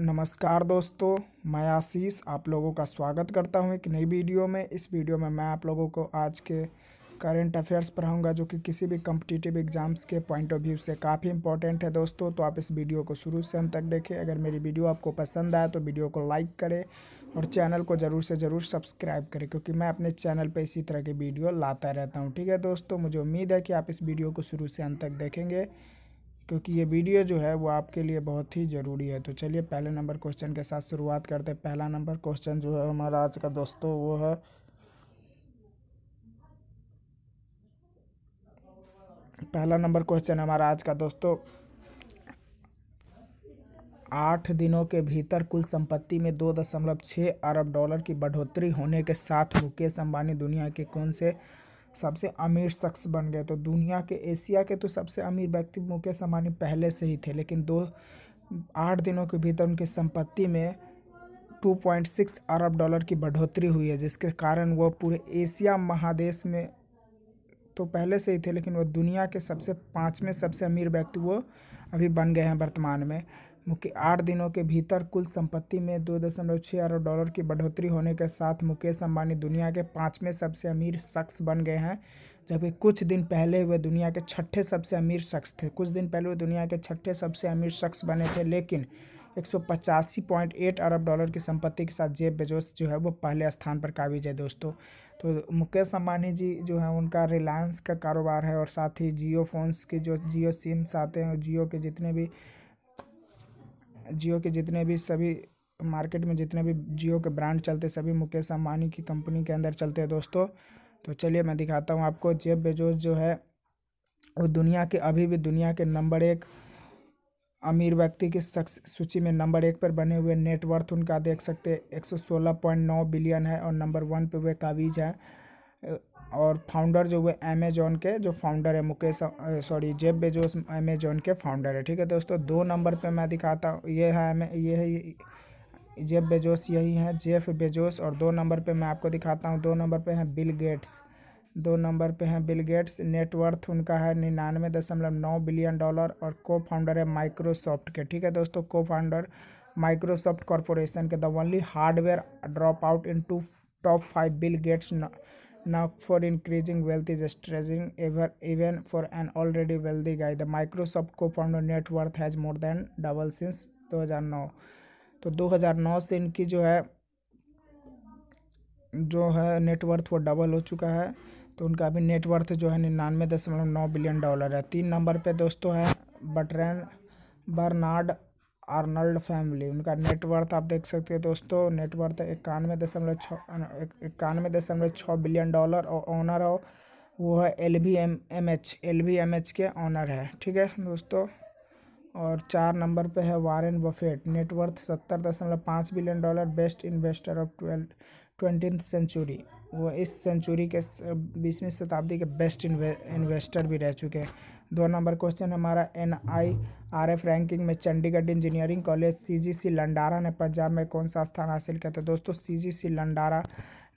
नमस्कार दोस्तों मैं आशीष आप लोगों का स्वागत करता हूं एक नई वीडियो में इस वीडियो में मैं आप लोगों को आज के करंट अफेयर्स पढ़ाऊंगा जो कि किसी भी कम्पिटिटिव एग्जाम्स के पॉइंट ऑफ व्यू से काफ़ी इंपॉर्टेंट है दोस्तों तो आप इस वीडियो को शुरू से अंत तक देखें अगर मेरी वीडियो आपको पसंद आए तो वीडियो को लाइक करें और चैनल को ज़रूर से ज़रूर सब्सक्राइब करें क्योंकि मैं अपने चैनल पर इसी तरह की वीडियो लाता रहता हूँ ठीक है दोस्तों मुझे उम्मीद है कि आप इस वीडियो को शुरू से अंत तक देखेंगे क्योंकि ये वीडियो जो है वो आपके लिए बहुत ही ज़रूरी है तो चलिए पहले नंबर क्वेश्चन के साथ शुरुआत करते हैं पहला नंबर क्वेश्चन जो है हमारा आज का दोस्तों वो है पहला नंबर क्वेश्चन हमारा आज का दोस्तों आठ दिनों के भीतर कुल संपत्ति में दो दशमलव छः अरब डॉलर की बढ़ोतरी होने के साथ मुकेश अंबानी दुनिया के कौन से सबसे अमीर शख्स बन गए तो दुनिया के एशिया के तो सबसे अमीर व्यक्ति मुकेश अंबानी पहले से ही थे लेकिन दो आठ दिनों के भीतर उनकी संपत्ति में 2.6 अरब डॉलर की बढ़ोतरी हुई है जिसके कारण वह पूरे एशिया महादेश में तो पहले से ही थे लेकिन वह दुनिया के सबसे पाँचवें सबसे अमीर व्यक्ति वो अभी बन गए हैं वर्तमान में मुख्य आठ दिनों के भीतर कुल संपत्ति में दो दशमलव छः अरब डॉलर की बढ़ोतरी होने के साथ मुकेश अंबानी दुनिया के पाँचवें सबसे अमीर शख्स बन गए हैं जबकि कुछ दिन पहले वे दुनिया के छठे सबसे अमीर शख्स थे कुछ दिन पहले वे दुनिया के छठे सबसे अमीर शख्स बने थे लेकिन एक अरब डॉलर की संपत्ति के साथ जेब बेजोस जो है वो पहले स्थान पर काबिज है दोस्तों तो मुकेश अंबानी जी जो है उनका रिलायंस का कारोबार है और साथ ही जियो फोन्स के जो जियो सिम्स आते हैं और जियो के जितने भी जियो के जितने भी सभी मार्केट में जितने भी जियो के ब्रांड चलते सभी मुकेश अम्बानी की कंपनी के अंदर चलते हैं दोस्तों तो चलिए मैं दिखाता हूँ आपको जेब बेजोस जो है वो दुनिया के अभी भी दुनिया के नंबर एक अमीर व्यक्ति की सूची में नंबर एक पर बने हुए नेटवर्थ उनका देख सकते हैं एक बिलियन है और नंबर वन पे वे काविज हैं और फाउंडर जो हुए अमेजोन के जो फाउंडर है Mukesh sorry Jeff Bezos Amazon के फाउंडर है ठीक है तो दोस्तों दो नंबर पे मैं दिखाता हूँ ये है ये है जेब बेजोस यही है जेफ बेजोस और दो नंबर पे मैं आपको दिखाता हूँ दो नंबर पे हैं बिल गेट्स दो नंबर पे हैं बिल गेट्स नेटवर्थ उनका है निन्यानवे दशमलव नौ बिलियन डॉलर और को फाउंडर है माइक्रोसॉफ्ट के ठीक है दोस्तों को फाउंडर माइक्रोसॉफ्ट कॉरपोरेशन के the only hardware drop out into top five Bill Gates Now, for increasing wealth is stretching ever, even for an already wealthy guy. The Microsoft co-founder net worth has more than double since 2009. तो 2009 से इनकी जो है जो है net worth वो double हो चुका है तो उनका अभी नेटवर्थ जो है निन्यानवे दशमलव नौ बिलियन डॉलर है तीन नंबर पे दोस्तों हैं बटरन बर्नार्ड आर्नल्ड फैमिली उनका नेटवर्थ आप देख सकते हैं दोस्तों नेटवर्थ इक्यानवे दशमलव छः इक्यानवे दशमलव छः बिलियन डॉलर और ऑनर हो वो है L V M M H L V M H के ऑनर है ठीक है दोस्तों और चार नंबर पे है वारेन बफेट नेटवर्थ सत्तर दशमलव पाँच billion dollar best investor of twelve twenty century वो इस सेंचुरी के बीसवीं शताब्दी के बेस्ट इन्वेस्टर भी रह चुके हैं दो नंबर क्वेश्चन हमारा एन आई आरएफ रैंकिंग में Chandigarh engineering college CGC Landran ने पंजाब में कौन सा स्थान हासिल किया तो दोस्तों सीजीसी लंडारा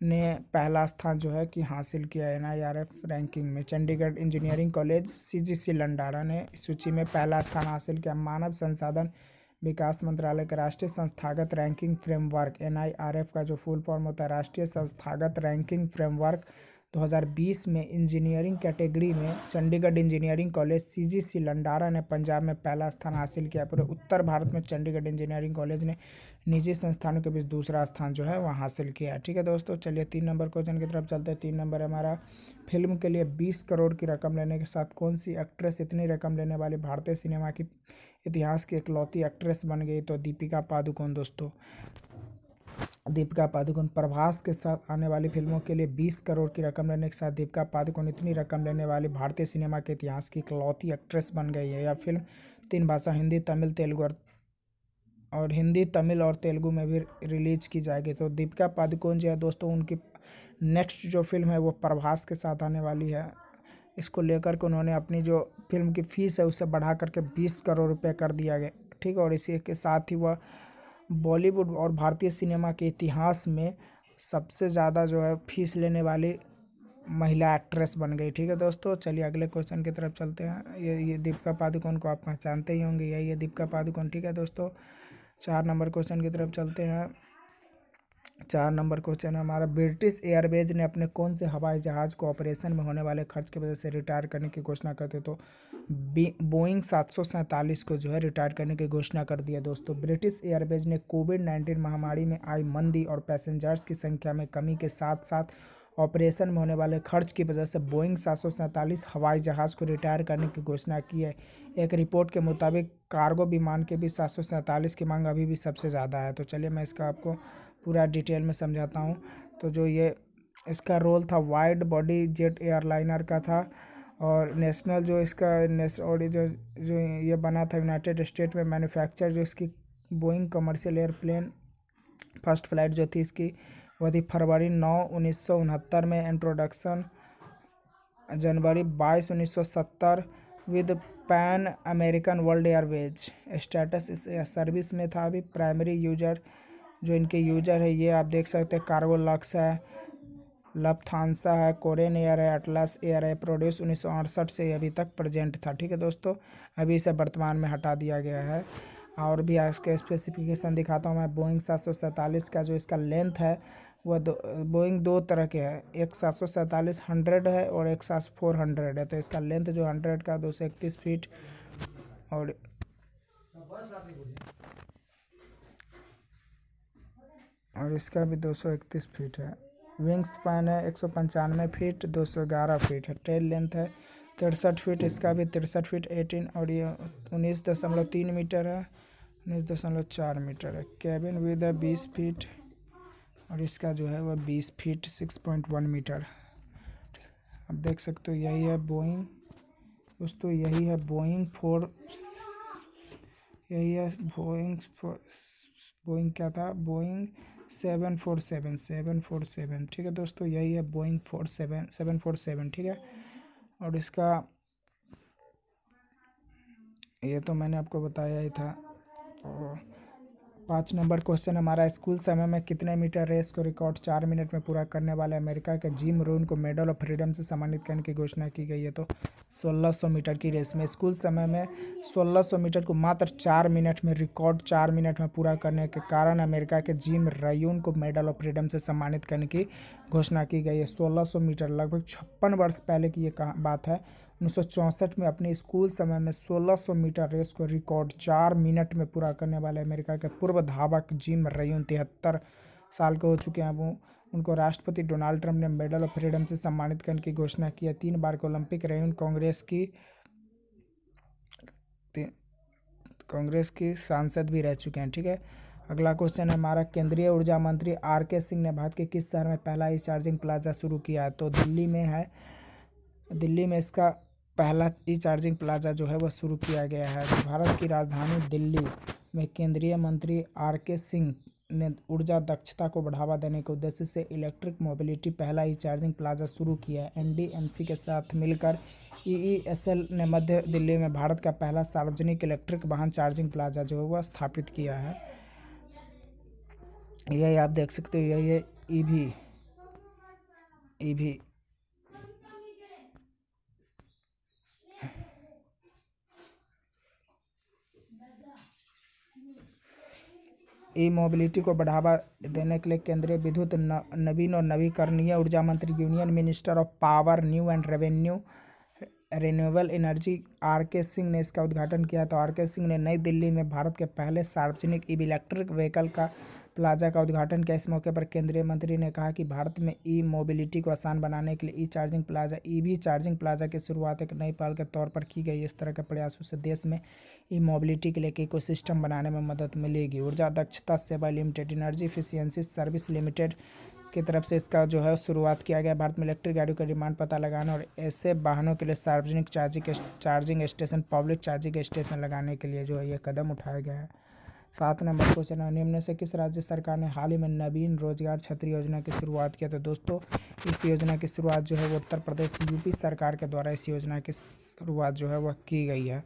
ने पहला स्थान जो है कि हासिल किया है ना आर एफ रैंकिंग में Chandigarh engineering college CGC Landran ने सूची में पहला स्थान हासिल किया मानव संसाधन विकास मंत्रालय के राष्ट्रीय संस्थागत रैंकिंग फ्रेमवर्क एन का जो फुल फॉर्म होता है राष्ट्रीय संस्थागत रैंकिंग फ्रेमवर्क 2020 में इंजीनियरिंग कैटेगरी में Chandigarh engineering college CGC Landran ने पंजाब में पहला स्थान हासिल किया पूरे उत्तर भारत में चंडीगढ़ इंजीनियरिंग कॉलेज ने निजी संस्थानों के बीच दूसरा स्थान जो है वह हासिल किया है ठीक है दोस्तों चलिए तीन नंबर क्वेश्चन की तरफ चलते हैं तीन नंबर हमारा फिल्म के लिए बीस करोड़ की रकम लेने के साथ कौन सी एक्ट्रेस इतनी रकम लेने वाली भारतीय सिनेमा की इतिहास की इकलौती एक्ट्रेस बन गई तो दीपिका पादुकोण दोस्तों दीपिका पादुकोण प्रभास के साथ आने वाली फिल्मों के लिए 20 करोड़ की रकम लेने के साथ दीपिका पादुकोण इतनी रकम लेने वाली भारतीय सिनेमा के इतिहास की इकलौती एक्ट्रेस बन गई है यह फिल्म तीन भाषा हिंदी तमिल तेलुगु और और हिंदी तमिल और तेलुगु में भी रिलीज की जाएगी तो दीपिका पादुकोण जो है दोस्तों उनकी नेक्स्ट जो फिल्म है वो प्रभास के साथ आने वाली है इसको लेकर के उन्होंने अपनी जो फिल्म की फ़ीस है उसे बढ़ा करके बीस करोड़ रुपये कर दिया गया ठीक है और इसी के साथ ही वह बॉलीवुड और भारतीय सिनेमा के इतिहास में सबसे ज़्यादा जो है फीस लेने वाली महिला एक्ट्रेस बन गई ठीक है दोस्तों चलिए अगले क्वेश्चन की तरफ चलते हैं ये ये दीपिका पादुकोण को आप पहचानते ही होंगे ये ये दीपिका पादुकोण ठीक है दोस्तों चार नंबर क्वेश्चन की तरफ चलते हैं चार नंबर क्वेश्चन है हमारा ब्रिटिश एयरवेज ने अपने कौन से हवाई जहाज़ को ऑपरेशन में होने वाले खर्च की वजह से रिटायर करने की घोषणा करते तो बोइंग सात सौ सैंतालीस को जो है रिटायर करने की घोषणा कर दिया दोस्तों ब्रिटिश एयरवेज ने कोविड नाइन्टीन महामारी में आई मंदी और पैसेंजर्स की संख्या में कमी के साथ साथ ऑपरेशन में होने वाले खर्च की वजह से बोइंग सात हवाई जहाज़ को रिटायर करने की घोषणा की है एक रिपोर्ट के मुताबिक कार्गो विमान के भी सात की मांग अभी भी सबसे ज़्यादा है तो चलिए मैं इसका आपको पूरा डिटेल में समझाता हूँ तो जो ये इसका रोल था वाइड बॉडी जेट एयरलाइनर का था और नेशनल जो इसका और जो जो ये बना था यूनाइटेड स्टेट में मैन्युफैक्चर जो इसकी Boeing commercial airplane first flight जो थी इसकी वह थी फरवरी नौ उन्नीस में इंट्रोडक्शन जनवरी बाईस उन्नीस with Pan American World Airways status इस सर्विस में था अभी प्राइमरी यूजर जो इनके यूजर है ये आप देख सकते हैं लक्स है लपथानसा है कोरियन एयर है अटलस एयर है प्रोड्यूस उन्नीस से अभी तक प्रजेंट था ठीक है दोस्तों अभी इसे वर्तमान में हटा दिया गया है और भी इसके स्पेसिफिकेशन दिखाता हूँ मैं बोइंग सात का जो इसका लेंथ है वह दो बोइंग दो तरह के हैं एक सात सौ सैंतालीस हंड्रेड है और एक सात फोर हंड्रेड है तो इसका लेंथ जो हंड्रेड का दो सौ इकतीस फीट और और इसका भी दो सौ इकतीस फीट है विंग स्पैन है एक सौ पंचानवे फीट दो सौ ग्यारह फीट है टेल लेंथ है तिरसठ फीट इसका भी तिरसठ फीट एटीन और ये उन्नीस दशमलव तीन मीटर है उन्नीस दशमलव चार मीटर है कैबिन विद है बीस फीट और इसका जो है वह बीस feet six point one metre आप देख सकते हो यही है बोइंग दोस्तों यही है बोइंग फोर यही है बोइंग बोइंग क्या था Boeing seven four seven seven four seven ठीक है दोस्तों यही है Boeing four seven seven four seven ठीक है और इसका ये तो मैंने आपको बताया ही था और पाँच नंबर क्वेश्चन हमारा स्कूल समय में कितने मीटर रेस को रिकॉर्ड चार मिनट में पूरा करने वाले अमेरिका के जिम रोन को मेडल ऑफ फ्रीडम से सम्मानित करने की घोषणा की गई है तो 1600 मीटर की रेस में स्कूल समय में 1600 मीटर को मात्र चार मिनट में रिकॉर्ड चार मिनट में पूरा करने के कारण अमेरिका के जिम रयून को मेडल ऑफ फ्रीडम से सम्मानित करने की घोषणा की गई है सोलह मीटर लगभग छप्पन वर्ष पहले की ये बात है उन्नीस में अपने स्कूल समय में 1600 मीटर रेस को रिकॉर्ड चार मिनट में पूरा करने वाले अमेरिका के पूर्व धावक जिम रयून तिहत्तर साल के हो चुके हैं वो उनको राष्ट्रपति डोनाल्ड ट्रंप ने मेडल ऑफ फ्रीडम से सम्मानित करने की घोषणा की है तीन बार के ओलंपिक रयून कांग्रेस की कांग्रेस के सांसद भी रह चुके हैं ठीक है अगला क्वेश्चन है हमारा केंद्रीय ऊर्जा मंत्री आर के सिंह ने भारत के किस शहर में पहला ई चार्जिंग प्लाजा शुरू किया है तो दिल्ली में है दिल्ली में इसका पहला ई चार्जिंग प्लाजा जो है वह शुरू किया गया है भारत की राजधानी दिल्ली में केंद्रीय मंत्री आर के सिंह ने ऊर्जा दक्षता को बढ़ावा देने के उद्देश्य से इलेक्ट्रिक मोबिलिटी पहला ई चार्जिंग प्लाजा शुरू किया है एनडीएमसी के साथ मिलकर ईईएसएल e e ने मध्य दिल्ली में भारत का पहला सार्वजनिक इलेक्ट्रिक वाहन चार्जिंग प्लाजा जो है वह स्थापित किया है यही आप देख सकते हो यही E V E V E mobility को बढ़ावा देने के लिए केंद्रीय विद्युत नवीन और नवीकरणीय ऊर्जा मंत्री union minister of power new and revenue renewable energy R K Singh ने इसका उद्घाटन किया तो आर के सिंह ने नई दिल्ली में भारत के पहले सार्वजनिक ई इलेक्ट्रिक व्हीकल का प्लाजा का उद्घाटन किया इस मौके पर केंद्रीय मंत्री ने कहा कि भारत में ई मोबिलिटी को आसान बनाने के लिए E charging plaza E V charging plaza की शुरुआत एक नई पहल के तौर पर की गई इस तरह के प्रयासों से देश में ई मोबिलिटी के लिए एक इकोसिस्टम बनाने में मदद मिलेगी ऊर्जा दक्षता सेवा limited energy efficiency service limited की तरफ से इसका जो है शुरुआत किया गया भारत में इलेक्ट्रिक गाड़ियों का डिमांड पता लगाना और ऐसे वाहनों के लिए सार्वजनिक charging charging station public charging station लगाने के लिए जो है ये कदम उठाया गया है सात नंबर क्वेश्चन है निम्न से किस राज्य सरकार ने हाल ही में नवीन रोजगार छतरी योजना की शुरुआत किया तो दोस्तों इस योजना की शुरुआत जो है वो उत्तर प्रदेश यूपी सरकार के द्वारा इस योजना की शुरुआत जो है वह की गई है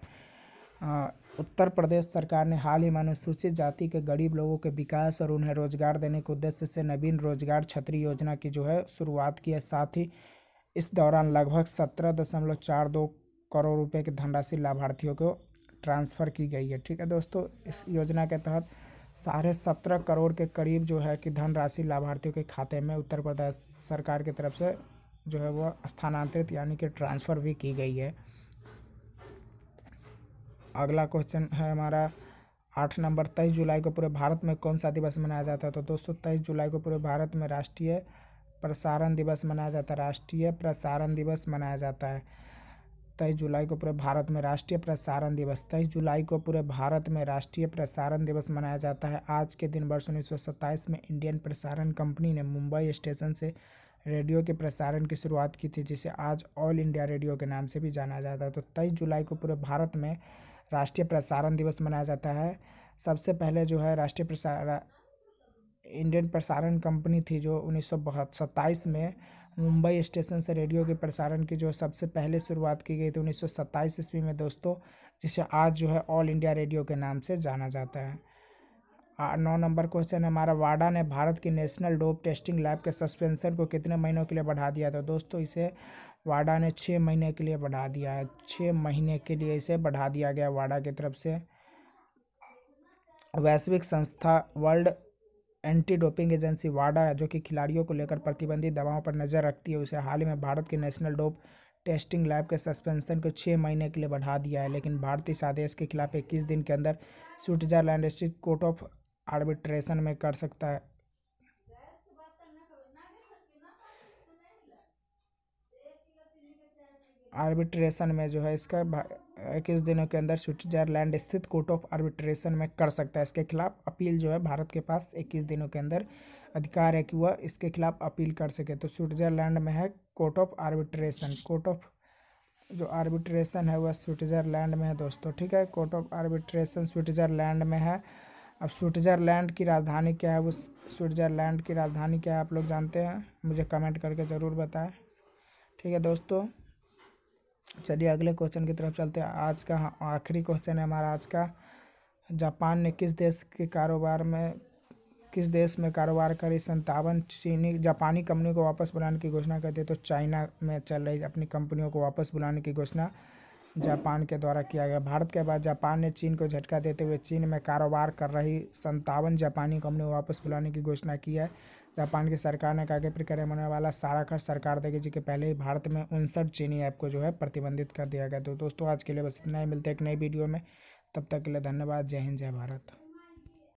आ, उत्तर प्रदेश सरकार ने हाल ही में अनुसूचित जाति के गरीब लोगों के विकास और उन्हें रोजगार देने के उद्देश्य से नवीन रोजगार छतरी योजना की जो है शुरुआत की है साथ ही इस दौरान लगभग सत्रह दशमलव चार दो करोड़ रुपए की धनराशि लाभार्थियों को ट्रांसफ़र की गई है ठीक है दोस्तों इस योजना के तहत साढ़े सत्रह करोड़ के करीब जो है कि धनराशि लाभार्थियों के खाते में उत्तर प्रदेश सरकार की तरफ से जो है वह स्थानांतरित यानी कि ट्रांसफ़र भी की गई है अगला क्वेश्चन है हमारा आठ नंबर तेईस जुलाई को पूरे भारत में कौन सा दिवस मनाया जाता है तो दोस्तों तेईस जुलाई को पूरे भारत में राष्ट्रीय प्रसारण दिवस मनाया जाता है राष्ट्रीय प्रसारण दिवस मनाया जाता है तेईस जुलाई को पूरे भारत में राष्ट्रीय प्रसारण दिवस तेईस जुलाई को पूरे भारत में राष्ट्रीय प्रसारण दिवस मनाया जाता है आज के दिन वर्ष उन्नीस में इंडियन प्रसारण कंपनी ने मुंबई स्टेशन से रेडियो के प्रसारण की शुरुआत की थी जिसे आज ऑल इंडिया रेडियो के नाम से भी जाना जाता है तो तेईस जुलाई को पूरे भारत में राष्ट्रीय प्रसारण दिवस मनाया जाता है सबसे पहले जो है राष्ट्रीय प्रसार इंडियन प्रसारण कंपनी थी जो उन्नीस में मुंबई स्टेशन से रेडियो के प्रसारण की जो सबसे पहले शुरुआत की गई थी उन्नीस सौ ईस्वी में दोस्तों जिसे आज जो है ऑल इंडिया रेडियो के नाम से जाना जाता है नौ नंबर क्वेश्चन हमारा वाडा ने भारत की नेशनल डोप टेस्टिंग लैब के सस्पेंशन को कितने महीनों के लिए बढ़ा दिया था दोस्तों इसे वाडा ने छः महीने के लिए बढ़ा दिया है छः महीने के लिए इसे बढ़ा दिया गया वाडा की तरफ से वैश्विक संस्था वर्ल्ड एंटी डोपिंग एजेंसी वाडा जो कि खिलाड़ियों को लेकर प्रतिबंधित दवाओं पर नज़र रखती है उसे हाल ही में भारत के नेशनल डोप टेस्टिंग लैब के सस्पेंशन को छः महीने के लिए बढ़ा दिया है लेकिन भारतीय इस आदेश के खिलाफ इक्कीस दिन के अंदर स्विट्जरलैंड स्थित कोर्ट ऑफ आर्बिट्रेशन में कर सकता है आर्बिट्रेशन में जो है इसका इक्कीस दिनों के अंदर स्विट्जरलैंड स्थित कोर्ट ऑफ आर्बिट्रेशन में कर सकता है इसके खिलाफ अपील जो है भारत के पास इक्कीस दिनों के अंदर अधिकार है कि वह इसके खिलाफ अपील कर सके तो स्विट्जरलैंड में है court of arbitration court of जो आर्बिट्रेशन है वह स्विट्जरलैंड में है दोस्तों ठीक है कोर्ट ऑफ आर्बिट्रेशन स्विट्जरलैंड में है अब स्विट्जरलैंड की राजधानी क्या है उस स्विट्जरलैंड की राजधानी क्या है आप लोग जानते हैं मुझे कमेंट करके ज़रूर बताएं ठीक है दोस्तों चलिए अगले क्वेश्चन की तरफ चलते हैं आज का आखिरी क्वेश्चन है हमारा आज का जापान ने किस देश के कारोबार में किस देश में कारोबार करी संतावन चीनी जापानी कंपनी को वापस बुलाने की घोषणा करती है तो चाइना में चल रही अपनी कंपनियों को वापस बुलाने की घोषणा जापान के द्वारा किया गया भारत के बाद जापान ने चीन को झटका देते हुए चीन में कारोबार कर रही संतावन जापानी कंपनियों को वापस बुलाने की घोषणा की है जापान की सरकार ने कहा कि प्रक्रिया होने वाला सारा खर्च सरकार देगी जिसके पहले ही भारत में उनसठ चीनी ऐप को जो है प्रतिबंधित कर दिया गया तो दोस्तों आज के लिए बस इतना ही मिलते हैं एक नई वीडियो में तब तक के लिए धन्यवाद जय हिंद जय भारत